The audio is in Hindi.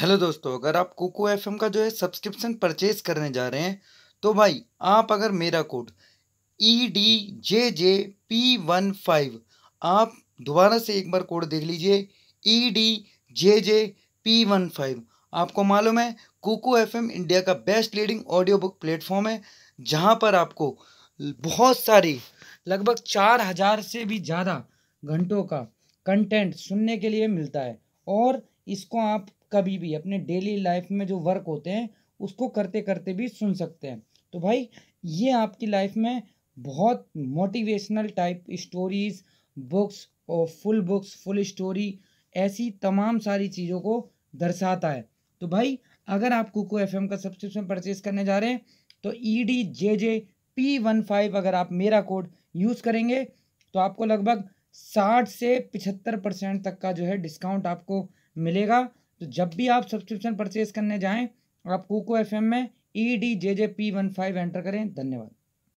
हेलो दोस्तों अगर आप कोको एफ का जो है सब्सक्रिप्शन परचेज करने जा रहे हैं तो भाई आप अगर मेरा code E D J J P one five आप दोबारा से एक बार कोड देख लीजिए E D J J P one five आपको मालूम है कोको एफ इंडिया का best leading audio book platform है जहाँ पर आपको बहुत सारी लगभग चार हज़ार से भी ज़्यादा घंटों का कंटेंट सुनने के लिए मिलता है और इसको आप कभी भी अपने डेली लाइफ में जो वर्क होते हैं उसको करते करते भी सुन सकते हैं तो भाई ये आपकी लाइफ में बहुत मोटिवेशनल टाइप स्टोरीज बुक्स और फुल बुक्स फुल स्टोरी ऐसी तमाम सारी चीज़ों को दर्शाता है तो भाई अगर आप कुको एफ का सब्सक्रिप्शन परचेज करने जा रहे हैं तो E D J J P one five अगर आप मेरा कोड यूज़ करेंगे तो आपको लगभग साठ से पिछहत्तर परसेंट तक का जो है डिस्काउंट आपको मिलेगा तो जब भी आप सब्सक्रिप्शन परचेज करने जाएं आप कोको एफ में E D J J P one five enter करें धन्यवाद